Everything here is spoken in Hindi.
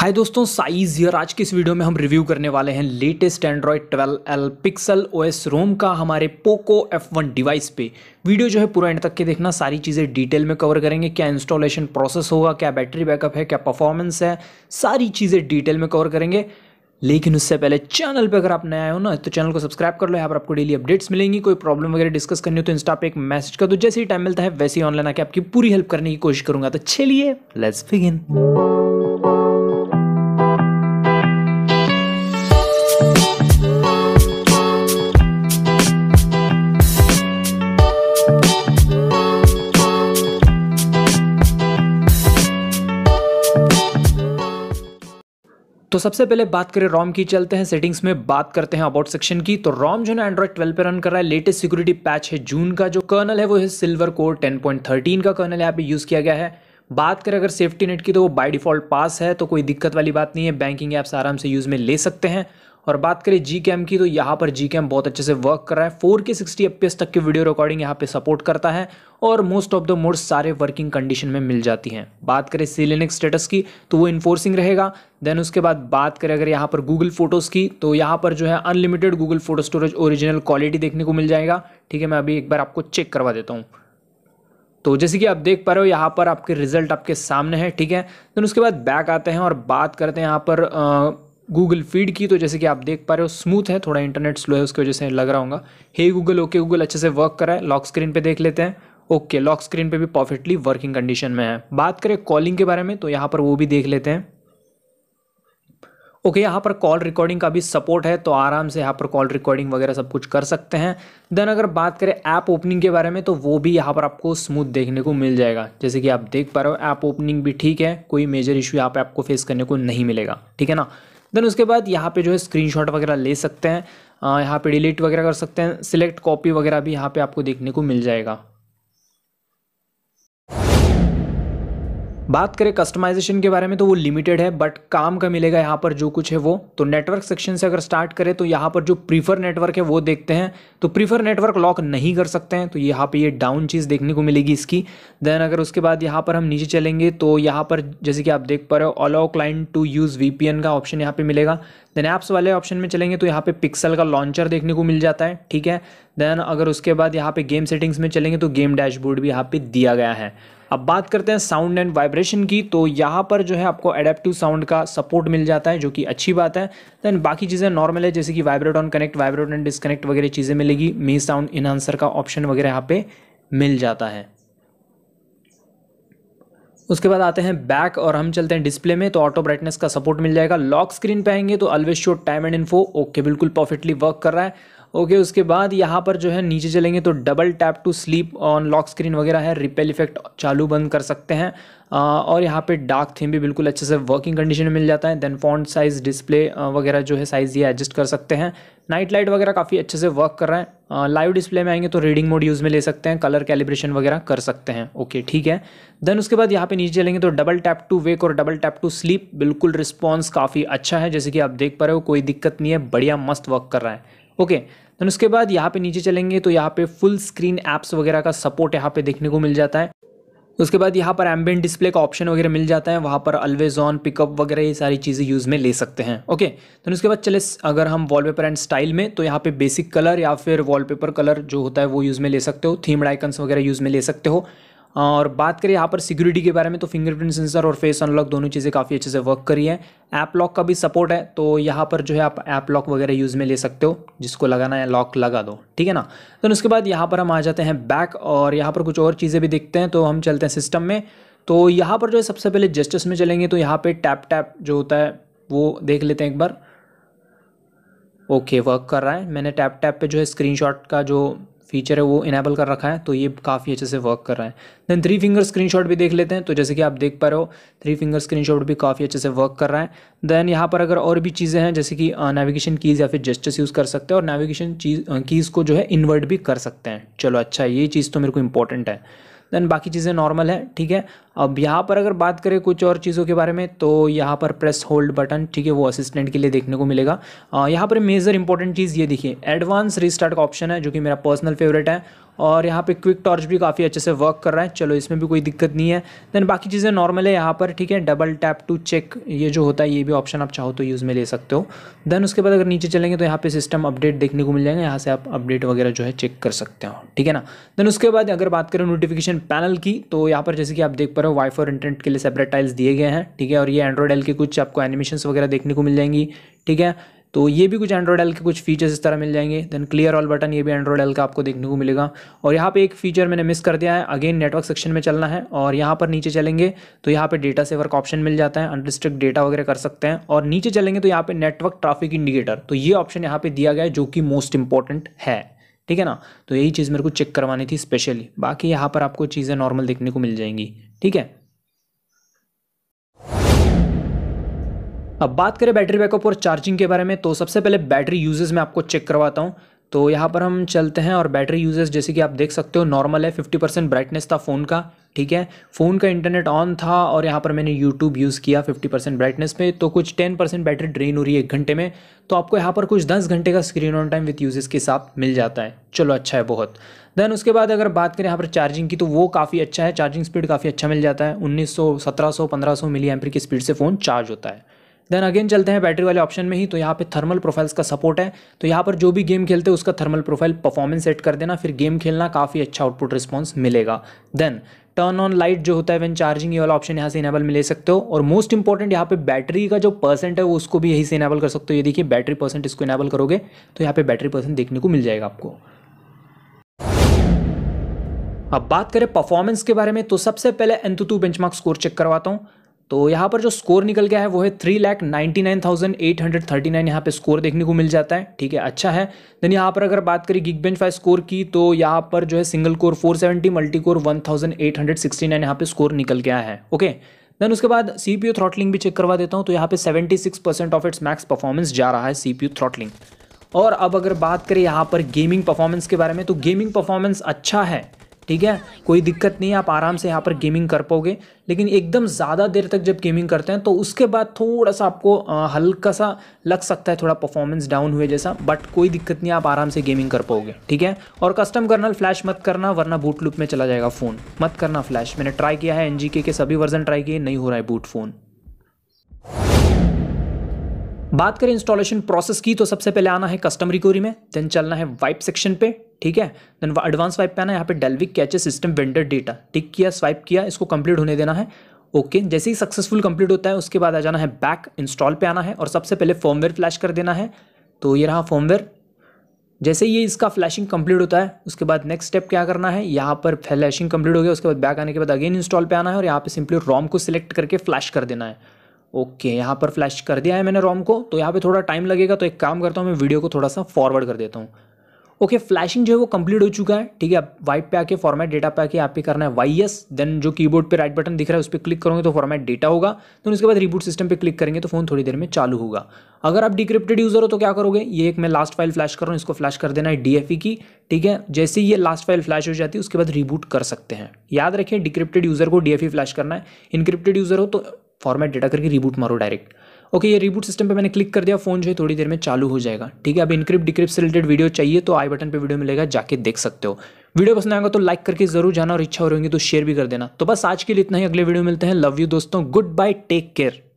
हाय दोस्तों साइज हियर आज के इस वीडियो में हम रिव्यू करने वाले हैं latest Android 12 L pixel OS ROM का हमारे पोको F1 डिवाइस पे वीडियो जो है पूरा एंड तक के देखना सारी चीज़ें डिटेल में कवर करेंगे क्या इंस्टॉलेशन प्रोसेस होगा क्या बैटरी बैकअप है क्या परफॉर्मेंस है सारी चीज़ें डिटेल में कवर करेंगे लेकिन उससे पहले चैनल पे अगर आप नया हो ना तो चैनल को सब्सक्राइब कर लो यहाँ पर आपको डेली अपडेट्स मिलेंगी कोई प्रॉब्लम वगैरह डिस्कस करनी हो तो इंस्टा पे एक मैसेज कर दो जैसे ही टाइम मिलता है वैसे ही ऑनलाइन आके आपकी पूरी हेल्प करने की कोशिश करूंगा तो चलिए लेट्स बिगिन तो सबसे पहले बात करें रॉम की चलते हैं सेटिंग्स में बात करते हैं अबाउट सेक्शन की तो रॉम जो है एंड्रॉइड ट्वेल्व पे रन कर रहा है लेटेस्ट सिक्योरिटी पैच है जून का जो कर्नल है वो है silver core ten point thirteen का कर्नल यहाँ पे यूज़ किया गया है बात करें अगर सेफ्टी नेट की तो वो बाय डिफॉल्ट पास है तो कोई दिक्कत वाली बात नहीं है बैंकिंग ऐप्स आराम से यूज़ में ले सकते हैं और बात करें जी कैम की तो यहाँ पर जी कैम बहुत अच्छे से वर्क कर रहा है फोर के सिक्सटी एफ तक की वीडियो रिकॉर्डिंग यहाँ पे सपोर्ट करता है और मोस्ट ऑफ द मोड्स सारे वर्किंग कंडीशन में मिल जाती हैं बात करें सीलिनिक स्टेटस की तो वो इन्फोर्सिंग रहेगा देन उसके बाद बात करें अगर यहाँ पर गूगल फोटोज़ की तो यहाँ पर जो है unlimited Google photo storage original quality देखने को मिल जाएगा ठीक है मैं अभी एक बार आपको चेक करवा देता हूँ तो जैसे कि आप देख पा रहे हो यहाँ पर आपके रिजल्ट आपके सामने है ठीक है देन उसके बाद बैक आते हैं और बात करते हैं यहाँ पर आ, गूगल फीड की तो जैसे कि आप देख पा रहे हो स्मूथ है थोड़ा इंटरनेट स्लो है उसकी वजह से लग रहा होगा हे गूगल ओके गूगल अच्छे से वर्क करा है लॉक स्क्रीन पे देख लेते हैं ओके लॉक स्क्रीन पे भी परफेक्टली वर्किंग कंडीशन में है बात करें कॉलिंग के बारे में तो यहाँ पर वो भी देख लेते हैं ओके okay, यहाँ पर कॉल रिकॉर्डिंग का भी सपोर्ट है तो आराम से यहाँ पर कॉल रिकॉर्डिंग वगैरह सब कुछ कर सकते हैं देन अगर बात करें ऐप ओपनिंग के बारे में तो वो भी यहाँ पर आपको स्मूथ देखने को मिल जाएगा जैसे कि आप देख पा रहे हो ऐप ओपनिंग भी ठीक है कोई मेजर इशू यहाँ पर आपको फेस करने को नहीं मिलेगा ठीक है ना देन उसके बाद यहाँ पे जो है स्क्रीनशॉट वगैरह ले सकते हैं यहाँ पे डिलीट वगैरह कर सकते हैं सिलेक्ट कॉपी वगैरह भी यहाँ पे आपको देखने को मिल जाएगा बात करें कस्टमाइजेशन के बारे में तो वो लिमिटेड है बट काम का मिलेगा यहाँ पर जो कुछ है वो तो नेटवर्क सेक्शन से अगर स्टार्ट करें तो यहाँ पर जो प्रीफर नेटवर्क है वो देखते हैं तो प्रीफर नेटवर्क लॉक नहीं कर सकते हैं तो यहाँ पे ये डाउन चीज़ देखने को मिलेगी इसकी देन अगर उसके बाद यहाँ पर हम नीचे चलेंगे तो यहाँ पर जैसे कि आप देख पा रहे हो allow client to use V का ऑप्शन यहाँ पर मिलेगा देन ऐप्स वाले ऑप्शन में चलेंगे तो यहाँ पर पिक्सल का लॉन्चर देखने को मिल जाता है ठीक है देन अगर उसके बाद यहाँ पर गेम सेटिंग्स में चलेंगे तो गेम डैशबोर्ड भी यहाँ पर दिया गया है अब बात करते हैं साउंड एंड वाइब्रेशन की तो यहाँ पर जो है आपको एडेप्टिव साउंड का सपोर्ट मिल जाता है जो कि अच्छी बात है देन बाकी चीज़ें नॉर्मल है जैसे कि vibrate on connect vibrate on disconnect वगैरह चीज़ें मिलेगी मी साउंड इनहांसर का ऑप्शन वगैरह यहाँ पे मिल जाता है उसके बाद आते हैं बैक और हम चलते हैं डिस्प्ले में तो ऑटो ब्राइटनेस का सपोर्ट मिल जाएगा लॉक स्क्रीन पे आएंगे तो always show time and info okay बिल्कुल परफेक्टली वर्क कर रहा है ओके उसके बाद यहाँ पर जो है नीचे चलेंगे तो double tap to sleep on lock screen वगैरह है रिपेल इफेक्ट चालू बंद कर सकते हैं और यहाँ पे डार्क थीम भी बिल्कुल अच्छे से वर्किंग कंडीशन में मिल जाता है देन फॉन्ट साइज़ डिस्प्ले वगैरह जो है साइज़ ये एडजस्ट कर सकते हैं नाइट लाइट वगैरह काफ़ी अच्छे से वर्क कर रहे हैं लाइव डिस्प्ले में आएंगे तो रीडिंग मोड यूज़ में ले सकते हैं कलर कैलिब्रेशन वगैरह कर सकते हैं ओके ठीक है देन उसके बाद यहाँ पे नीचे चलेंगे तो डबल टैप टू वेक और डबल टैप टू स्लीप बिल्कुल रिस्पॉन्स काफ़ी अच्छा है जैसे कि आप देख पा रहे हो कोई दिक्कत नहीं है बढ़िया मस्त वर्क कर रहा है ओके तो उसके बाद यहाँ पे नीचे चलेंगे तो यहाँ पे फुल स्क्रीन ऐप्स वगैरह का सपोर्ट यहाँ पे देखने को मिल जाता है उसके बाद यहाँ पर एम्बेंट डिस्प्ले का ऑप्शन वगैरह मिल जाता है वहाँ पर अलवेज ऑन पिकअप वगैरह ये सारी चीज़ें यूज़ में ले सकते हैं ओके तो उसके बाद चले अगर हम वॉलपेपर एंड स्टाइल में तो यहाँ पे बेसिक कलर या फिर वॉलपेपर कलर जो होता है वो यूज़ में ले सकते हो थीम्ड आइकन्स वगैरह यूज़ में ले सकते हो और बात करें यहाँ पर सिक्योरिटी के बारे में तो फिंगरप्रिंट सेंसर और फेस अनलॉक दोनों चीज़ें काफ़ी अच्छे से वर्क करी है ऐप लॉक का भी सपोर्ट है तो यहाँ पर जो है आप ऐप लॉक वगैरह यूज़ में ले सकते हो जिसको लगाना है लॉक लगा दो ठीक है ना तो उसके बाद यहाँ पर हम आ जाते हैं बैक और यहाँ पर कुछ और चीज़ें भी देखते हैं तो हम चलते हैं सिस्टम में तो यहाँ पर जो है सबसे पहले जस्टिस में चलेंगे तो यहाँ पर टैप टैप जो होता है वो देख लेते हैं एक बार ओके वर्क कर रहा है मैंने टैप टैप पे जो है स्क्रीनशॉट का जो फीचर है वो इनेबल कर रखा है तो ये काफ़ी अच्छे से वर्क कर रहा है दैन थ्री फिंगर स्क्रीनशॉट भी देख लेते हैं तो जैसे कि आप देख पा रहे हो थ्री फिंगर स्क्रीनशॉट भी काफ़ी अच्छे से वर्क कर रहा है दैन यहाँ पर अगर और भी चीज़ें हैं जैसे कि नेविगेशन कीज़ या फिर जस्टस यूज़ कर सकते हैं और नेविगेशन चीज़ कीज़ को जो है इन्वर्ट भी कर सकते हैं चलो अच्छा ये चीज़ तो मेरे को इंपॉर्टेंट है देन बाकी चीज़ें नॉर्मल है ठीक है अब यहाँ पर अगर बात करें कुछ और चीज़ों के बारे में तो यहाँ पर प्रेस होल्ड बटन ठीक है वो असिस्टेंट के लिए देखने को मिलेगा यहाँ पर मेजर इंपॉर्टेंट चीज़ ये देखिए एडवांस रिस्टार्ट का ऑप्शन है जो कि मेरा पर्सनल फेवरेट है और यहाँ पे क्विक टॉर्च भी काफ़ी अच्छे से वर्क कर रहा है चलो इसमें भी कोई दिक्कत नहीं है देन बाकी चीज़ें नॉर्मल है यहाँ पर ठीक है डबल टैप टू चेक ये जो होता है ये भी ऑप्शन आप चाहो तो यूज़ में ले सकते हो देन उसके बाद अगर नीचे चलेंगे तो यहाँ पे सिस्टम अपडेट देखने को मिल जाएगा यहाँ से आप अपडेट वगैरह जो है चेक कर सकते हो ठीक है ना देन उसके बाद अगर बात करें नोटिफिकेशन पैनल की तो यहाँ पर जैसे कि आप देख पा रहे हो वाई और इंटरनेट के लिए सेपरेट टाइल्स दिए गए हैं ठीक है और ये एंड्रॉइड एल के कुछ आपको एनिमेशन वगैरह देखने को मिल जाएंगी ठीक है तो ये भी कुछ एंड्रॉइड एल के कुछ फीचर्स इस तरह मिल जाएंगे देन क्लियर ऑल बटन ये भी एंड्रॉइड एल का आपको देखने को मिलेगा और यहाँ पे एक फीचर मैंने मिस कर दिया है अगेन नेटवर्क सेक्शन में चलना है और यहाँ पर नीचे चलेंगे तो यहाँ पे डेटा सेवर का ऑप्शन मिल जाता है अनरिस्ट्रिक्ट डेटा वगैरह कर सकते हैं और नीचे चलेंगे तो यहाँ पे नेटवर्क ट्राफिक इंडिकेटर तो ये ऑप्शन यहाँ पर दिया गया है जो कि मोस्ट इंपॉर्टेंट है ठीक है ना तो यही चीज़ मेरे को चेक करवानी थी स्पेशली बाकी यहाँ पर आपको चीज़ें नॉर्मल देखने को मिल जाएंगी ठीक है अब बात करें बैटरी बैकअप और चार्जिंग के बारे में तो सबसे पहले बैटरी यूजेज में आपको चेक करवाता हूँ तो यहाँ पर हम चलते हैं और बैटरी यूजेज जैसे कि आप देख सकते हो नॉर्मल है 50 परसेंट ब्राइटनेस था फ़ोन का ठीक है फ़ोन का इंटरनेट ऑन था और यहाँ पर मैंने यूट्यूब यूज़ किया 50 परसेंट ब्राइटनेस पे तो कुछ 10 परसेंट बैटरी ड्रेन हो रही है एक घंटे में तो आपको यहाँ पर कुछ 10 घंटे का screen on time with usages के साथ मिल जाता है चलो अच्छा है बहुत देन उसके बाद अगर बात करें यहाँ पर चार्जिंग की तो वो काफ़ी अच्छा है चार्जिंग स्पीड काफ़ी अच्छा मिल जाता है उन्नीस सौ सत्रह सौ पंद्रह सौ मिली की स्पीड से फ़ोन चार्ज होता है देन अगेन चलते हैं बैटरी वाले ऑप्शन में ही तो यहाँ पे थर्मल प्रोफाइल्स का सपोर्ट है तो यहाँ पर जो भी गेम खेलते हैं उसका थर्मल प्रोफाइल परफॉर्मेंस सेट कर देना फिर गेम खेलना काफ़ी अच्छा आउटपुट रिस्पॉन्स मिलेगा देन टर्न ऑन लाइट जो होता है वेन चार्जिंग ये वाला ऑप्शन यहाँ से इनेबल में ले सकते हो और मोस्ट इंपॉर्टेंट यहाँ पे बैटरी का जो परसेंट है वो उसको भी यही से इनेबल कर सकते हो ये देखिए बैटरी परसेंट इसको इनेबल करोगे तो यहाँ पे बैटरी परसेंट देखने को मिल जाएगा आपको अब बात करें परफॉर्मेंस के बारे में तो सबसे पहले एंतुतु बेंचमार्क स्कोर चेक करवाता हूँ तो यहाँ पर जो स्कोर निकल गया है वो है three lakh ninety nine thousand eight hundred thirty nine यहाँ पे स्कोर देखने को मिल जाता है ठीक है अच्छा है देन यहाँ पर अगर बात करें गिग बेंच फाइव स्कोर की तो यहाँ पर जो है single core four seventy multi core one thousand eight hundred sixty nine यहाँ पे स्कोर निकल गया है ओके देन उसके बाद सी पी यू थ्रॉटलिंग भी चेक करवा देता हूँ तो यहाँ पे seventy six percent of its max performance जा रहा है सी पी यू थ्रॉटलिंग और अब अगर बात करें यहाँ पर गेमिंग परफॉर्मेंस के बारे में तो गेमिंग परफॉर्मेंस अच्छा है ठीक है कोई दिक्कत नहीं है आप आराम से यहाँ पर गेमिंग कर पाओगे लेकिन एकदम ज़्यादा देर तक जब गेमिंग करते हैं तो उसके बाद थोड़ा सा आपको हल्का सा लग सकता है थोड़ा परफॉर्मेंस डाउन हुए जैसा बट कोई दिक्कत नहीं आप आराम से गेमिंग कर पाओगे ठीक है और कस्टम कर्नल फ्लैश मत करना वरना बूट लूप में चला जाएगा फ़ोन मत करना फ्लैश मैंने ट्राई किया है एन के सभी वर्जन ट्राई किए नहीं हो रहा है बूट फ़ोन बात करें इंस्टॉलेशन प्रोसेस की तो सबसे पहले आना है कस्टम रिकोरी में देन चलना है वाइप सेक्शन पे ठीक है देन एडवांस स्वाइप पे आना यहाँ पे Dalvik cache system vendor data tick किया स्वाइप किया इसको कंप्लीट होने देना है ओके okay, जैसे ही सक्सेसफुल कंप्लीट होता है उसके बाद आ जाना है बैक इंस्टॉल पे आना है और सबसे पहले फॉर्मवेयर फ्लैश कर देना है तो ये रहा फॉर्मवेयर जैसे ये इसका फ्लैशिंग कंप्लीट होता है उसके बाद नेक्स्ट स्टेप क्या करना है यहाँ पर फ्लैशिंग कंप्लीट हो गया उसके बाद बैक आने के बाद अगेन इंस्टॉल पर आना है और यहाँ पर सिंपली रॉम को सिलेक्ट करके फ्लैश कर देना है ओके यहाँ पर फ्लैश कर दिया है मैंने रॉम को तो यहाँ पे थोड़ा टाइम लगेगा तो एक काम करता हूँ मैं वीडियो को थोड़ा सा फॉरवर्ड कर देता हूँ ओके फ्लैशिंग जो है वो कंप्लीट हो चुका है ठीक है वाइट पे आके फॉर्मेट डेटा पे आके पे करना है वाई एस देन जो कीबोर्ड पे राइट बटन दिख रहा है उस पर क्लिक करोगे तो फॉर्मेट डेटा होगा तो उसके बाद रिबूट सिस्टम पे क्लिक करेंगे तो फोन थोड़ी देर में चालू होगा अगर आप डिक्रिप्टेड यूजर हो तो क्या करोगे ये एक मैं लास्ट फाइल फ्लैश कर रहा हूँ इसको फ्लैश कर देना है डी e की ठीक है जैसे ही ये लास्ट फाइल फ्लैश हो जाती है उसके बाद रिबूट कर सकते हैं याद रखिए डिक्रिप्टेड यूजर को डी फ्लैश e करना है इनक्रिप्टेड यूजर हो तो फॉर्मेट डेटा करके रिबूट मारो डायरेक्ट ओके ये रिबूट सिस्टम पे मैंने क्लिक कर दिया फ़ोन जो है थोड़ी देर में चालू हो जाएगा ठीक है अब इनक्रिप्ट डिक्रिप्ट से रिलेटेड वीडियो चाहिए तो आई बटन पे वीडियो मिलेगा जाके देख सकते हो वीडियो पसंद आएगा तो लाइक करके जरूर जाना और इच्छा हो रही तो शेयर भी कर देना तो बस आज के लिए इतना ही अगले वीडियो मिलते हैं लव यू दोस्तों गुड बाय टेक केयर